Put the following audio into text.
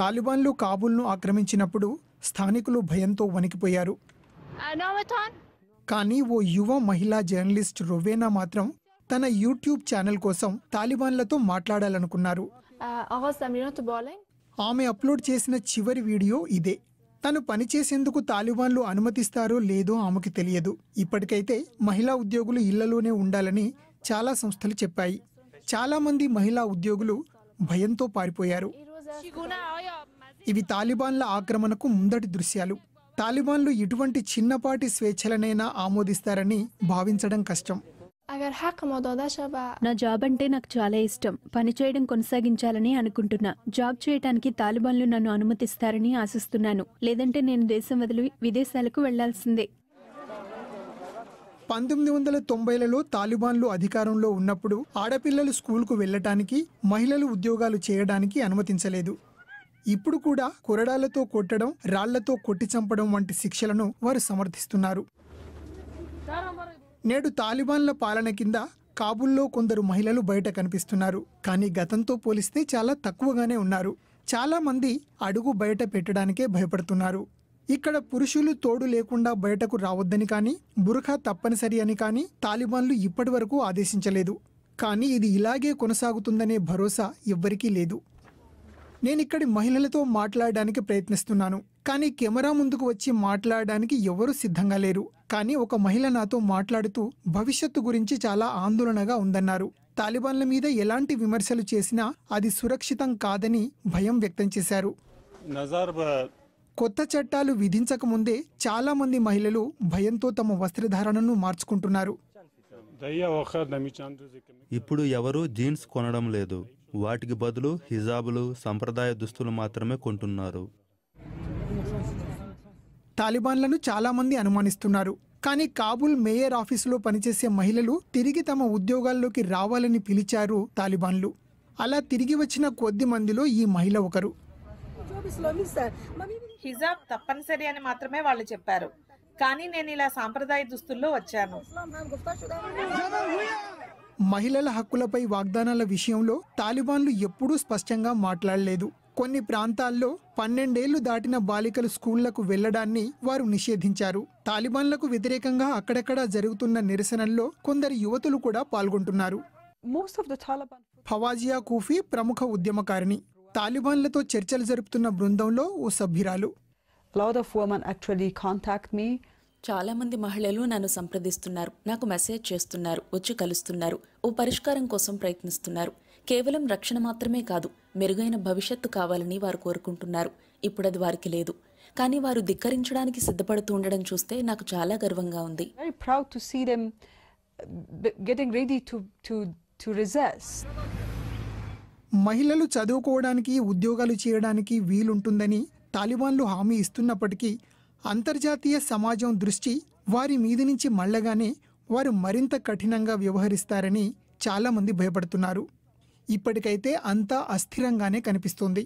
తాలిబాన్లు కాబూల్ను ఆక్రమించినప్పుడు స్థానికులు భయంతో వణికిపోయారు కానీ ఓ యువ మహిళా జర్నలిస్ట్ రొవేనా మాత్రం తన యూట్యూబ్ ఛానల్ కోసం తాలిబాన్లతో మాట్లాడాలనుకున్నారు uh, ఆమె అప్లోడ్ చేసిన చివరి వీడియో ఇదే తను పనిచేసేందుకు తాలిబాన్లు అనుమతిస్తారో లేదో ఆమెకు తెలియదు ఇప్పటికైతే మహిళా ఉద్యోగులు ఇళ్లలోనే ఉండాలని చాలా సంస్థలు చెప్పాయి చాలామంది మహిళా ఉద్యోగులు భయంతో పారిపోయారు ఇవి తాలిబాన్ల ఆక్రమణకు ముందటి దృశ్యాలు తాలిబాన్లు ఇటువంటి చిన్నపాటి స్వేచ్ఛలనైనా ఆమోదిస్తారని భావించడం కష్టం నా జాబ్ అంటే నాకు చాలా ఇష్టం పని చేయడం కొనసాగించాలని అనుకుంటున్నా జాబ్ చేయడానికి తాలిబాన్లు నన్ను అనుమతిస్తారని ఆశిస్తున్నాను లేదంటే నేను దేశం వదిలి విదేశాలకు వెళ్లాల్సిందే పంతొమ్మిది వందల తొంభైలలో తాలిబాన్లు అధికారంలో ఉన్నప్పుడు ఆడపిల్లలు స్కూల్కు వెళ్ళటానికి మహిళలు ఉద్యోగాలు చేయడానికి అనుమతించలేదు ఇప్పుడు కూడా కురడాలతో కొట్టడం రాళ్లతో కొట్టి చంపడం వంటి శిక్షలను వారు సమర్థిస్తున్నారు నేడు తాలిబాన్ల పాలన కింద కాబుల్లో కొందరు మహిళలు బయట కనిపిస్తున్నారు కానీ గతంతో పోలిస్తే చాలా తక్కువగానే ఉన్నారు చాలామంది అడుగు బయట పెట్టడానికే భయపడుతున్నారు ఇక్కడ పురుషులు తోడు లేకుండా బయటకు రావద్దని కానీ బురఖా తప్పనిసరి అని కానీ తాలిబాన్లు ఇప్పటి వరకు ఆదేశించలేదు కానీ ఇది ఇలాగే కొనసాగుతుందనే భరోసా ఎవ్వరికీ లేదు నేను ఇక్కడి మహిళలతో మాట్లాడడానికి ప్రయత్నిస్తున్నాను కానీ కెమెరా ముందుకు వచ్చి మాట్లాడడానికి ఎవరూ సిద్ధంగా లేరు కానీ ఒక మహిళ నాతో మాట్లాడుతూ భవిష్యత్తు గురించి చాలా ఆందోళనగా ఉందన్నారు తాలిబాన్ల మీద ఎలాంటి విమర్శలు చేసినా అది సురక్షితం కాదని భయం వ్యక్తం చేశారు కొత్త చట్టాలు విధించకముందే చాలామంది మహిళలు భయంతో తమ వస్త్రధారణను మార్చుకుంటున్నారు ఇప్పుడు ఎవరూ జీన్స్ కొనడం లేదు వాటికి బదులు హిజాబులు సంప్రదాయ దుస్తులు మాత్రమే కొంటున్నారు తాలిబాన్లను చాలామంది అనుమానిస్తున్నారు కానీ కాబూల్ మేయర్ ఆఫీసులో పనిచేసే మహిళలు తిరిగి తమ ఉద్యోగాల్లోకి రావాలని పిలిచారు తాలిబాన్లు అలా తిరిగి వచ్చిన కొద్ది మందిలో ఈ మహిళ ఒకరు హిజాబ్ తప్పనిసరి అని మాత్రమే వాళ్ళు చెప్పారు కానీ నేను ఇలా సాంప్రదాయ దుస్తుల్లో వచ్చాను మహిళల హక్కులపై వాగ్దానాల విషయంలో తాలిబాన్లు ఎప్పుడూ స్పష్టంగా మాట్లాడలేదు కొన్ని ప్రాంతాల్లో పన్నెండేళ్లు దాటిన బాలికలు స్కూళ్లకు వెళ్లడాన్ని వారు నిషేధించారు తాలిబాన్లకు వ్యతిరేకంగా అక్కడక్కడా జరుగుతున్న నిరసనల్లో కొందరు యువతులు కూడా పాల్గొంటున్నారు ఫవాజియా కూఫీ ప్రముఖ ఉద్యమకారిణి తాలిబాన్లతో చర్చలు జరుపుతున్న బృందంలో ఓ సభ్యురాలు ఆఫ్ చాలా మంది మహిళలు నన్ను సంప్రదిస్తున్నారు నాకు మెసేజ్ చేస్తున్నారు వచ్చి కలుస్తున్నారు ఓ పరిష్కారం కోసం ప్రయత్నిస్తున్నారు కేవలం రక్షణ మాత్రమే కాదు మెరుగైన భవిష్యత్తు కావాలని వారు కోరుకుంటున్నారు ఇప్పుడు అది వారికి లేదు కానీ వారు ధిక్కరించడానికి సిద్ధపడుతూ ఉండడం చూస్తే నాకు చాలా గర్వంగా ఉంది proud to see them getting ready to to to register మహిళలు చదువుకోవడానికి ఉద్యోగాలు చేయడానికి వీలుంటుందని తాలిబాన్లు హామీ ఇస్తున్నప్పటికీ అంతర్జాతీయ సమాజం దృష్టి వారి మీది నుంచి మళ్ళగానే వారు మరింత కఠినంగా వ్యవహరిస్తారని చాలామంది భయపడుతున్నారు ఇప్పటికైతే అంతా అస్థిరంగానే కనిపిస్తోంది